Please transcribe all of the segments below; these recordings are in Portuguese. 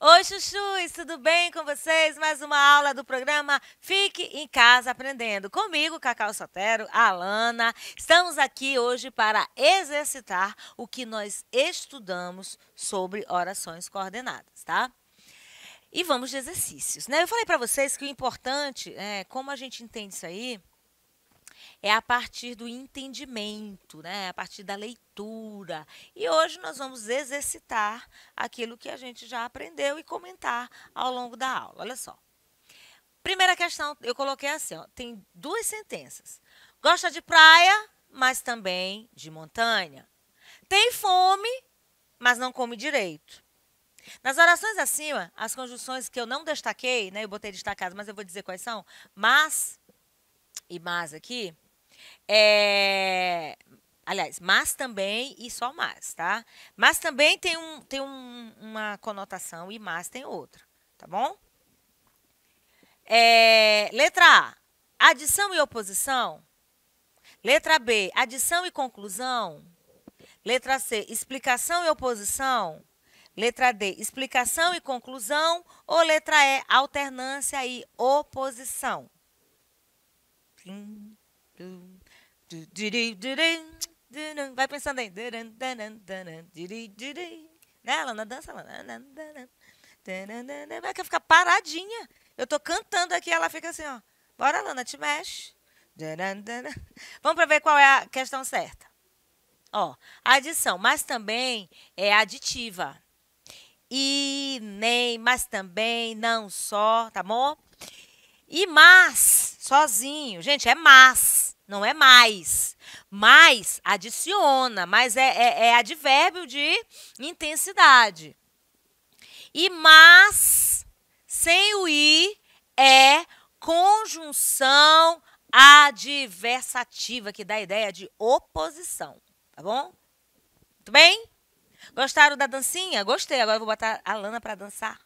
Oi, chuchus, tudo bem com vocês? Mais uma aula do programa Fique em Casa Aprendendo. Comigo, Cacau Sotero, Alana. Estamos aqui hoje para exercitar o que nós estudamos sobre orações coordenadas, tá? E vamos de exercícios. Né? Eu falei para vocês que o importante, é, como a gente entende isso aí, é a partir do entendimento, né? a partir da leitura. E hoje nós vamos exercitar aquilo que a gente já aprendeu e comentar ao longo da aula. Olha só. Primeira questão, eu coloquei assim, ó, tem duas sentenças. Gosta de praia, mas também de montanha. Tem fome, mas não come direito. Nas orações acima, as conjunções que eu não destaquei, né, eu botei destacadas, mas eu vou dizer quais são. Mas e mas aqui, é, aliás, mas também e só mas, tá? Mas também tem, um, tem um, uma conotação e mas tem outra, tá bom? É, letra A, adição e oposição. Letra B, adição e conclusão. Letra C, explicação e oposição. Letra D, explicação e conclusão. Ou letra E, alternância e oposição. Vai pensando aí. Né, na Dança, Vai que ficar paradinha. Eu tô cantando aqui, ela fica assim, ó. Bora, Lana, te mexe. Vamos para ver qual é a questão certa. Ó, adição, mas também é aditiva e nem, mas também, não só, tá bom? E mas, sozinho. Gente, é mas, não é mais. Mais adiciona, mas é, é, é advérbio de intensidade. E mas, sem o i, é conjunção adversativa, que dá a ideia de oposição, tá bom? tudo bem? Gostaram da dancinha? Gostei. Agora vou botar a Lana para dançar.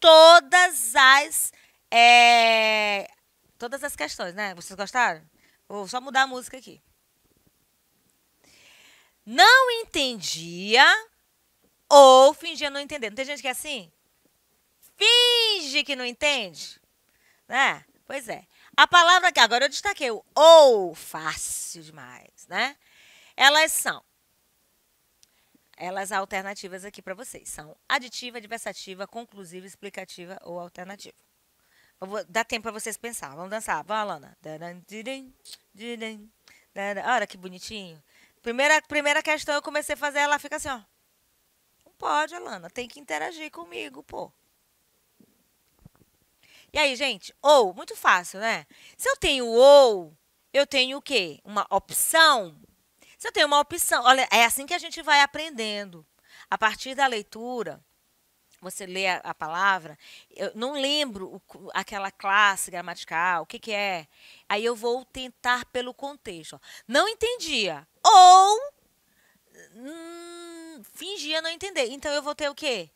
Todas as. É, todas as questões, né? Vocês gostaram? Vou só mudar a música aqui. Não entendia ou fingia não entender. Não tem gente que é assim? Finge que não entende. Né? Pois é. A palavra que agora eu destaquei, o ou, fácil demais, né? Elas são elas alternativas aqui para vocês. São aditiva, adversativa, conclusiva, explicativa ou alternativa. Vou, dá tempo para vocês pensar. Vamos dançar. Vamos, Alana. Olha que bonitinho. Primeira, primeira questão eu comecei a fazer, ela fica assim, ó. Não pode, Alana. Tem que interagir comigo, pô. E aí, gente? Ou, muito fácil, né? Se eu tenho ou, eu tenho o quê? Uma opção você tem uma opção. Olha, é assim que a gente vai aprendendo. A partir da leitura, você lê a, a palavra, eu não lembro o, aquela classe gramatical, o que, que é. Aí eu vou tentar pelo contexto. Não entendia. Ou hum, fingia não entender. Então eu vou ter o quê?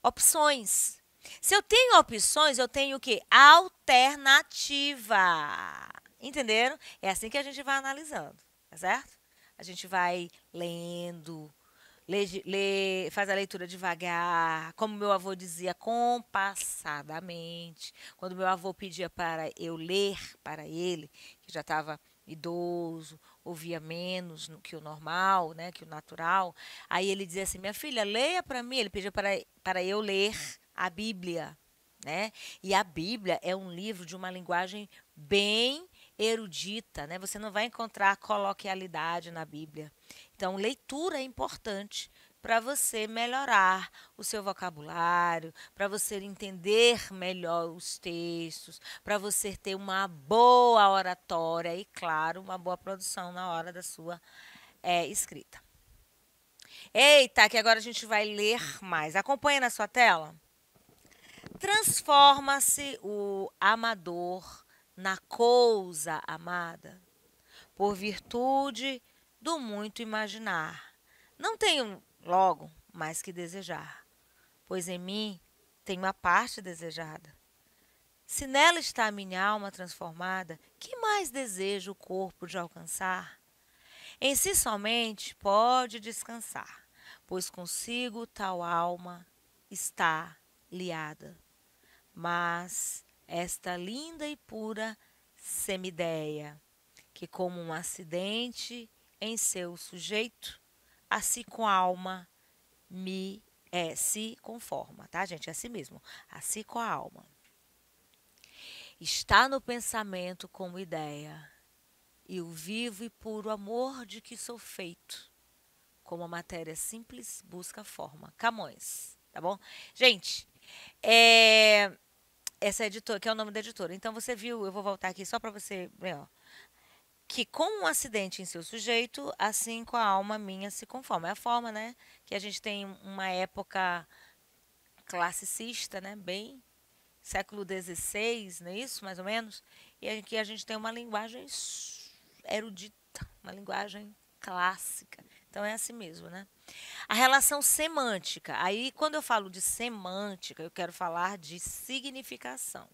Opções. Se eu tenho opções, eu tenho o quê? Alternativa. Entenderam? É assim que a gente vai analisando, tá certo? A gente vai lendo, lê, lê, faz a leitura devagar, como meu avô dizia, compassadamente. Quando meu avô pedia para eu ler para ele, que já estava idoso, ouvia menos que o normal, né, que o natural. Aí ele dizia assim: "Minha filha, leia para mim". Ele pedia para para eu ler a Bíblia, né? E a Bíblia é um livro de uma linguagem bem erudita, né? Você não vai encontrar coloquialidade na Bíblia. Então, leitura é importante para você melhorar o seu vocabulário, para você entender melhor os textos, para você ter uma boa oratória e, claro, uma boa produção na hora da sua é, escrita. Eita, que agora a gente vai ler mais. Acompanha na sua tela. Transforma-se o amador na cousa amada, por virtude do muito imaginar. Não tenho logo mais que desejar, pois em mim tenho a parte desejada. Se nela está a minha alma transformada, que mais deseja o corpo de alcançar? Em si somente pode descansar, pois consigo tal alma está liada. Mas esta linda e pura semideia, que, como um acidente em seu sujeito, assim com a alma me é, se conforma, tá, gente? É assim mesmo, assim com a alma. Está no pensamento como ideia, e o vivo e puro amor de que sou feito, como a matéria simples busca forma. Camões, tá bom? Gente, é essa é editora, que é o nome da editora. Então você viu, eu vou voltar aqui só para você, ó, que com um acidente em seu sujeito, assim com a alma minha se conforma. É a forma, né, que a gente tem uma época classicista, né, bem século XVI, não é isso, mais ou menos, e aqui a gente tem uma linguagem erudita, uma linguagem clássica. Então é assim mesmo, né? A relação semântica. Aí, quando eu falo de semântica, eu quero falar de significação.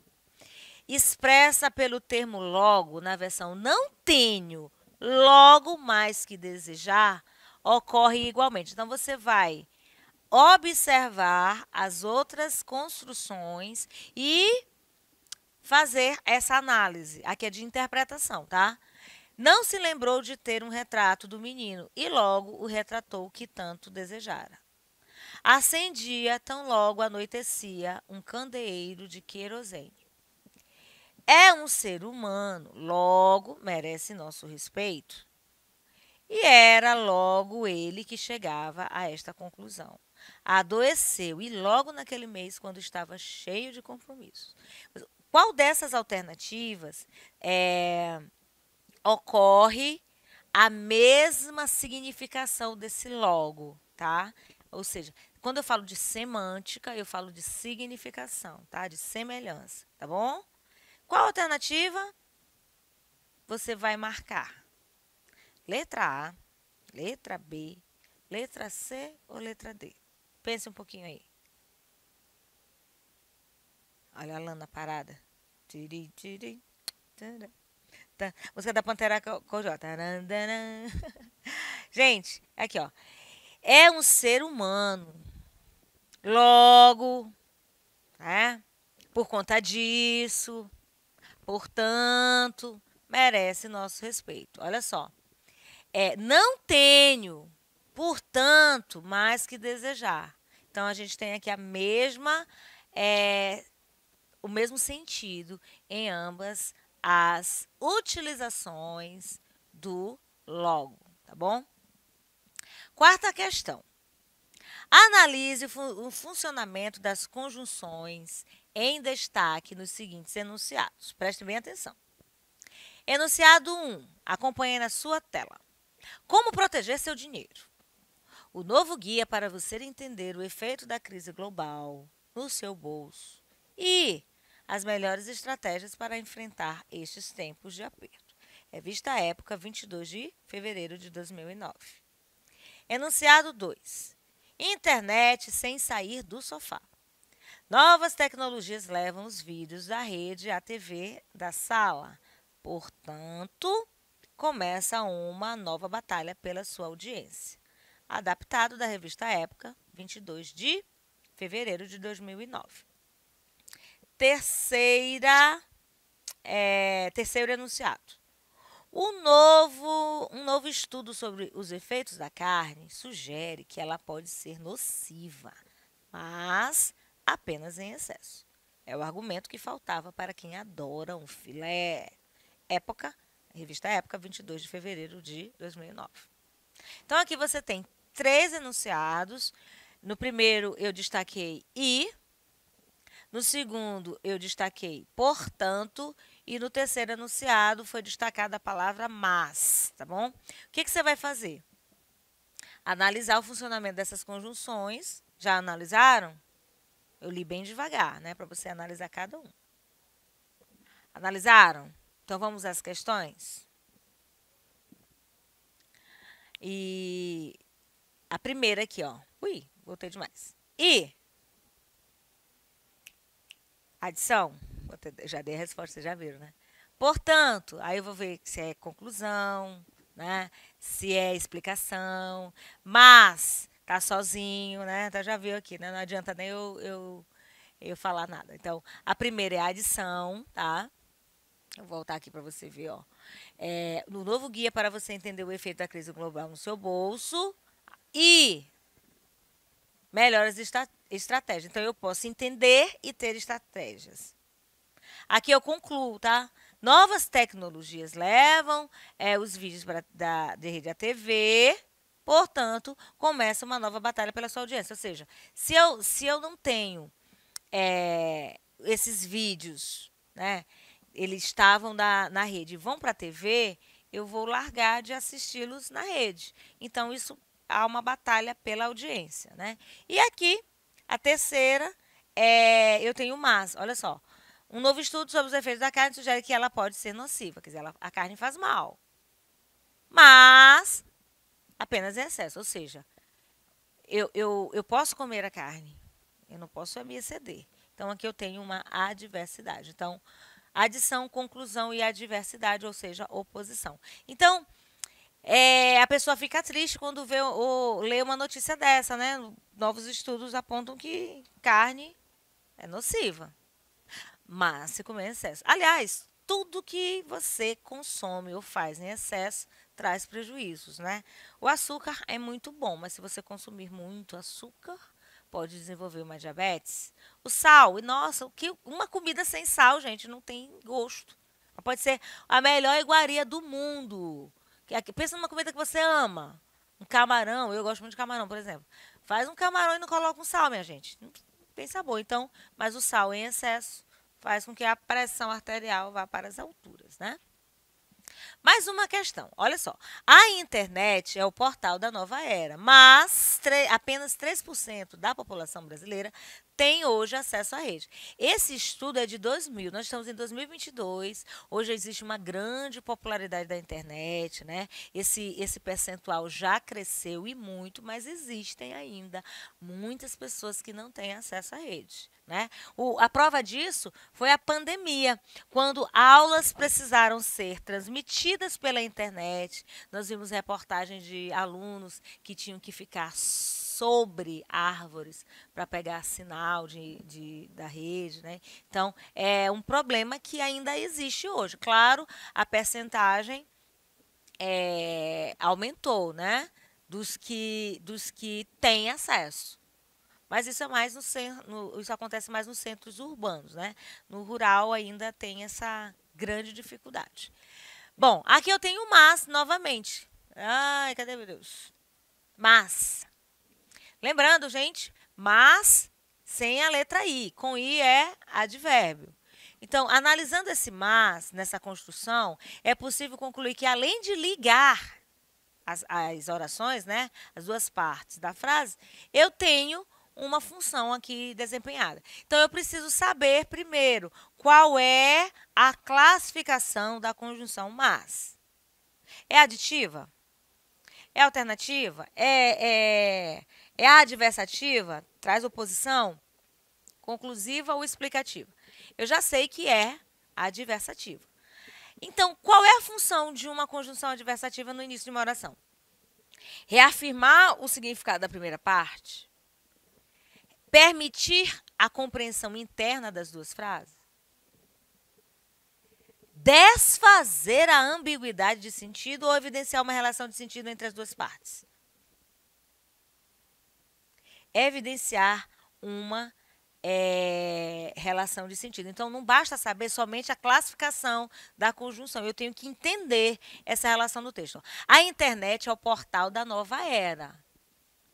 Expressa pelo termo logo na versão não tenho, logo mais que desejar, ocorre igualmente. Então você vai observar as outras construções e fazer essa análise. Aqui é de interpretação, tá? Não se lembrou de ter um retrato do menino e logo o retratou que tanto desejara. Acendia, assim, tão logo anoitecia, um candeeiro de querosene. É um ser humano, logo merece nosso respeito. E era logo ele que chegava a esta conclusão. Adoeceu e logo naquele mês, quando estava cheio de compromissos. Qual dessas alternativas é, ocorre a mesma significação desse logo, tá? Ou seja, quando eu falo de semântica, eu falo de significação, tá? De semelhança, tá bom? Qual alternativa? Você vai marcar letra A, letra B, letra C ou letra D? Pense um pouquinho aí. Olha a Lana parada. Tiri, tiri, tiri tá, música da Pantera cor Gente, aqui, ó. É um ser humano. Logo, né? por conta disso, portanto, merece nosso respeito. Olha só. É, não tenho, portanto, mais que desejar. Então a gente tem aqui a mesma é, o mesmo sentido em ambas as utilizações do logo, tá bom? Quarta questão. Analise o funcionamento das conjunções em destaque nos seguintes enunciados. Preste bem atenção. Enunciado 1. Acompanhe na sua tela. Como proteger seu dinheiro? O novo guia para você entender o efeito da crise global no seu bolso e as melhores estratégias para enfrentar estes tempos de aperto. Revista é Época, 22 de fevereiro de 2009. Enunciado 2. Internet sem sair do sofá. Novas tecnologias levam os vídeos da rede à TV da sala. Portanto, começa uma nova batalha pela sua audiência. Adaptado da revista Época, 22 de fevereiro de 2009 terceira, é, terceiro enunciado. Um novo, um novo estudo sobre os efeitos da carne sugere que ela pode ser nociva, mas apenas em excesso. É o argumento que faltava para quem adora um filé. Época, revista Época, 22 de fevereiro de 2009. Então aqui você tem três enunciados. No primeiro eu destaquei e no segundo, eu destaquei portanto. E no terceiro enunciado foi destacada a palavra mas, tá bom? O que, que você vai fazer? Analisar o funcionamento dessas conjunções. Já analisaram? Eu li bem devagar, né? Para você analisar cada um. Analisaram? Então vamos às questões? E a primeira aqui, ó. Ui, voltei demais. E Adição, já dei a resposta, vocês já viram, né? Portanto, aí eu vou ver se é conclusão, né? se é explicação, mas tá sozinho, né? Então já viu aqui, né? Não adianta nem eu, eu, eu falar nada. Então, a primeira é a adição, tá? Vou voltar aqui para você ver, ó. É, no novo guia para você entender o efeito da crise global no seu bolso e melhores estratégias. Então, eu posso entender e ter estratégias. Aqui eu concluo, tá? Novas tecnologias levam é, os vídeos pra, da, de rede à TV, portanto, começa uma nova batalha pela sua audiência. Ou seja, se eu, se eu não tenho é, esses vídeos, né? Eles estavam na, na rede vão para a TV, eu vou largar de assisti-los na rede. Então, isso há uma batalha pela audiência, né? E aqui, a terceira, é, eu tenho mas, olha só. Um novo estudo sobre os efeitos da carne sugere que ela pode ser nociva, quer dizer, ela, a carne faz mal. Mas, apenas em excesso, ou seja, eu, eu, eu posso comer a carne, eu não posso me exceder. Então, aqui eu tenho uma adversidade. Então, adição, conclusão e adversidade, ou seja, oposição. Então, é, a pessoa fica triste quando vê ou lê uma notícia dessa, né? Novos estudos apontam que carne é nociva. Mas se comer em excesso. Aliás, tudo que você consome ou faz em excesso traz prejuízos, né? O açúcar é muito bom, mas se você consumir muito açúcar, pode desenvolver uma diabetes. O sal, e nossa, o que uma comida sem sal, gente, não tem gosto. Pode ser a melhor iguaria do mundo Pensa numa comida que você ama. Um camarão, eu gosto muito de camarão, por exemplo. Faz um camarão e não coloca um sal, minha gente. Não tem sabor. Então, mas o sal em excesso faz com que a pressão arterial vá para as alturas, né? Mais uma questão, olha só. A internet é o portal da nova era, mas apenas 3% da população brasileira tem hoje acesso à rede. Esse estudo é de 2000, nós estamos em 2022, hoje existe uma grande popularidade da internet, né? Esse, esse percentual já cresceu e muito, mas existem ainda muitas pessoas que não têm acesso à rede. Né? O, a prova disso foi a pandemia, quando aulas precisaram ser transmitidas pela internet. Nós vimos reportagens de alunos que tinham que ficar sobre árvores para pegar sinal de, de, da rede. Né? Então, é um problema que ainda existe hoje. Claro, a percentagem é, aumentou né? dos, que, dos que têm acesso. Mas isso é mais no, isso acontece mais nos centros urbanos, né? No rural ainda tem essa grande dificuldade. Bom, aqui eu tenho mas novamente. Ai, cadê meu Deus? Mas. Lembrando, gente, mas sem a letra i. Com i é advérbio. Então, analisando esse mas nessa construção, é possível concluir que além de ligar as, as, orações, né, as duas partes da frase, eu tenho uma função aqui desempenhada. Então, eu preciso saber primeiro qual é a classificação da conjunção mas. É aditiva? É alternativa? É, é, é adversativa? Traz oposição? Conclusiva ou explicativa? Eu já sei que é adversativa. Então, qual é a função de uma conjunção adversativa no início de uma oração? Reafirmar o significado da primeira parte permitir a compreensão interna das duas frases, desfazer a ambiguidade de sentido ou evidenciar uma relação de sentido entre as duas partes, evidenciar uma é, relação de sentido. Então, não basta saber somente a classificação da conjunção. Eu tenho que entender essa relação do texto. A internet é o portal da nova era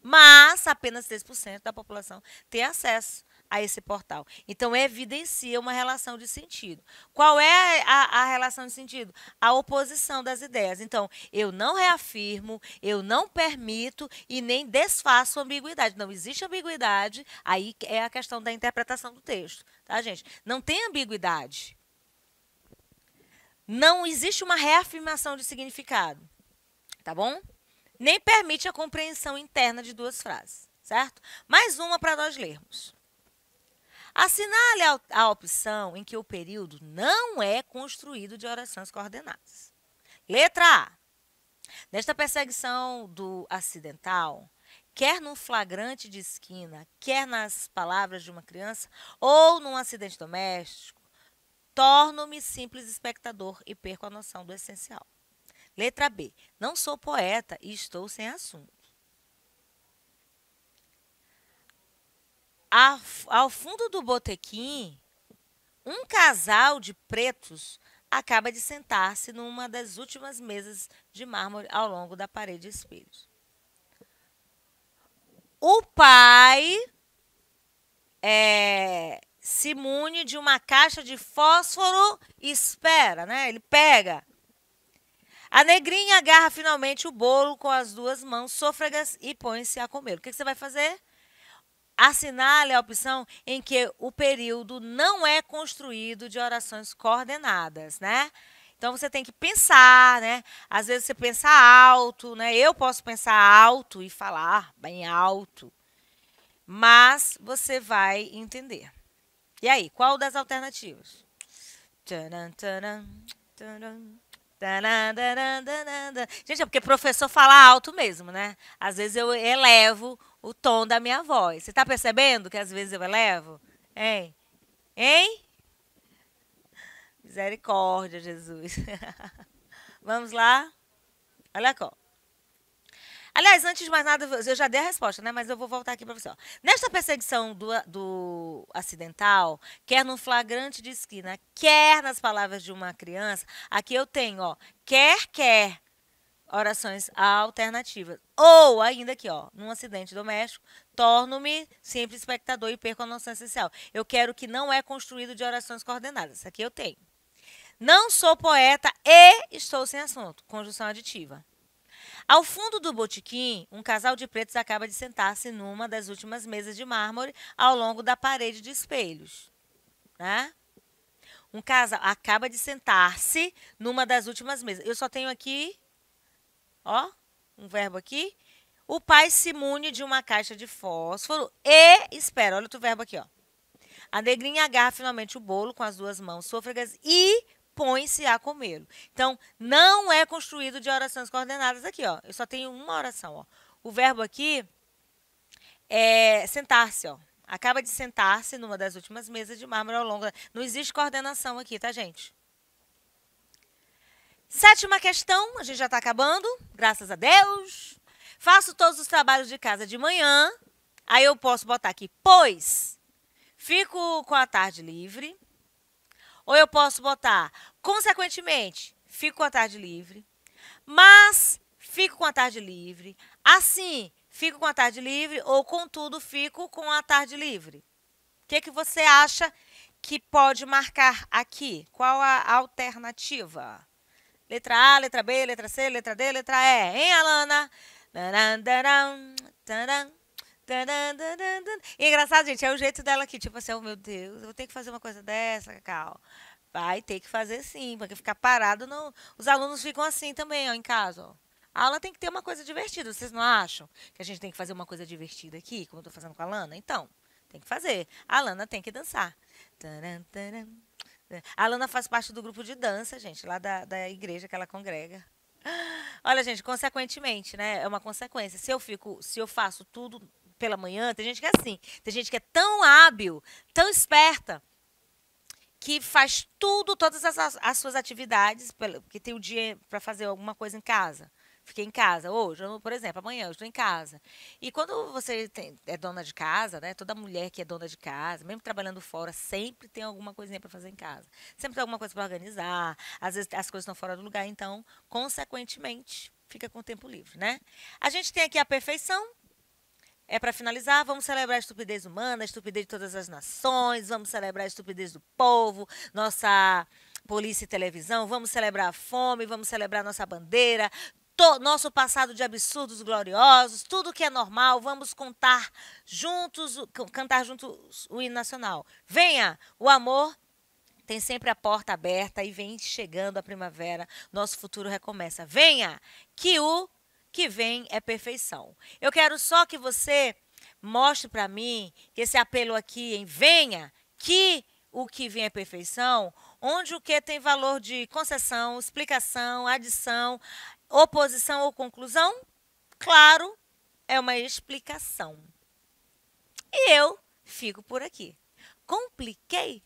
mas apenas 3% da população tem acesso a esse portal. Então, evidencia uma relação de sentido. Qual é a, a, relação de sentido? A oposição das ideias. Então, eu não reafirmo, eu não permito e nem desfaço ambiguidade. Não existe ambiguidade, aí é a questão da interpretação do texto, tá, gente? Não tem ambiguidade. Não existe uma reafirmação de significado, tá bom? nem permite a compreensão interna de duas frases, certo? Mais uma para nós lermos. Assinale a, opção em que o período não é construído de orações coordenadas. Letra A. Nesta perseguição do acidental, quer num flagrante de esquina, quer nas palavras de uma criança ou num acidente doméstico, torno-me simples espectador e perco a noção do essencial. Letra B. Não sou poeta e estou sem assunto. Ao fundo do botequim, um casal de pretos acaba de sentar-se numa das últimas mesas de mármore ao longo da parede espelho. O pai é, se mune de uma caixa de fósforo e espera, né? Ele pega a negrinha agarra finalmente o bolo com as duas mãos sôfregas e põe-se a comer. O que, você vai fazer? assinale a opção em que o período não é construído de orações coordenadas, né? Então você tem que pensar, né? Às vezes você pensa alto, né? Eu posso pensar alto e falar bem alto, mas você vai entender. E aí, qual das alternativas? Tcharam, tcharam, tcharam. Gente, é porque professor fala alto mesmo, né? Às vezes eu elevo o tom da minha voz. Você tá percebendo que às vezes eu elevo? Hein? Hein? Misericórdia, Jesus. Vamos lá? Olha a cor. Aliás, antes de mais nada, eu já dei a resposta, né? Mas eu vou voltar aqui para você. Ó. Nesta perseguição do, do acidental, quer no flagrante de esquina, quer nas palavras de uma criança, aqui eu tenho, ó, quer, quer, orações alternativas. Ou, ainda aqui, ó, num acidente doméstico, torno-me sempre espectador e perco a noção essencial. Eu quero que não é construído de orações coordenadas. aqui eu tenho. Não sou poeta e estou sem assunto. Conjunção aditiva. Ao fundo do botequim, um casal de pretos acaba de sentar-se numa das últimas mesas de mármore ao longo da parede de espelhos. Né? Um casal acaba de sentar-se numa das últimas mesas. Eu só tenho aqui, ó, um verbo aqui. O pai se mune de uma caixa de fósforo e espera. Olha outro verbo aqui, ó. A negrinha agarra finalmente o bolo com as duas mãos sôfregas e dispõe-se a comê-lo. Então, não é construído de orações coordenadas aqui, ó. Eu só tenho uma oração, ó. O verbo aqui é sentar-se, ó. Acaba de sentar-se numa das últimas mesas de mármore ao longo. Da... Não existe coordenação aqui, tá, gente? Sétima questão, a gente já está acabando, graças a Deus. Faço todos os trabalhos de casa de manhã. Aí eu posso botar aqui, pois fico com a tarde livre ou eu posso botar, consequentemente, fico com a tarde livre, mas fico com a tarde livre, assim, fico com a tarde livre, ou contudo, fico com a tarde livre. O que, que você acha que pode marcar aqui? Qual a alternativa? Letra A, letra B, letra C, letra D, letra E. Hein, Alana? Tadam, tadam, tadam, tadam, e é engraçado, gente, é o jeito dela aqui, tipo assim, oh meu Deus, eu vou ter que fazer uma coisa dessa, Cacau. Vai ter que fazer sim, porque ficar parado não. Os alunos ficam assim também, ó, em casa, ó. A aula tem que ter uma coisa divertida, vocês não acham? Que a gente tem que fazer uma coisa divertida aqui, como eu tô fazendo com a Lana? Então, tem que fazer. A Lana tem que dançar. Taran, taran. A Lana faz parte do grupo de dança, gente, lá da, da igreja que ela congrega. Olha, gente, consequentemente, né? É uma consequência. Se eu fico, se eu faço tudo pela manhã, tem gente que é assim. Tem gente que é tão hábil, tão esperta, que faz tudo, todas as, as suas atividades, que tem o dia para fazer alguma coisa em casa. Fiquei em casa hoje, por exemplo, amanhã eu estou em casa. E quando você tem, é dona de casa, né? Toda mulher que é dona de casa, mesmo trabalhando fora, sempre tem alguma coisinha para fazer em casa. Sempre tem alguma coisa para organizar. Às vezes as coisas estão fora do lugar, então, consequentemente, fica com o tempo livre, né? A gente tem aqui a perfeição, é para finalizar, vamos celebrar a estupidez humana, a estupidez de todas as nações, vamos celebrar a estupidez do povo, nossa polícia e televisão, vamos celebrar a fome, vamos celebrar nossa bandeira, nosso passado de absurdos gloriosos, tudo que é normal, vamos contar juntos, cantar juntos o hino nacional. Venha, o amor tem sempre a porta aberta e vem chegando a primavera, nosso futuro recomeça. Venha, que o que vem é perfeição. Eu quero só que você mostre para mim que esse apelo aqui em venha, que o que vem é perfeição, onde o que tem valor de concessão, explicação, adição, oposição ou conclusão? Claro, é uma explicação. E eu fico por aqui. Compliquei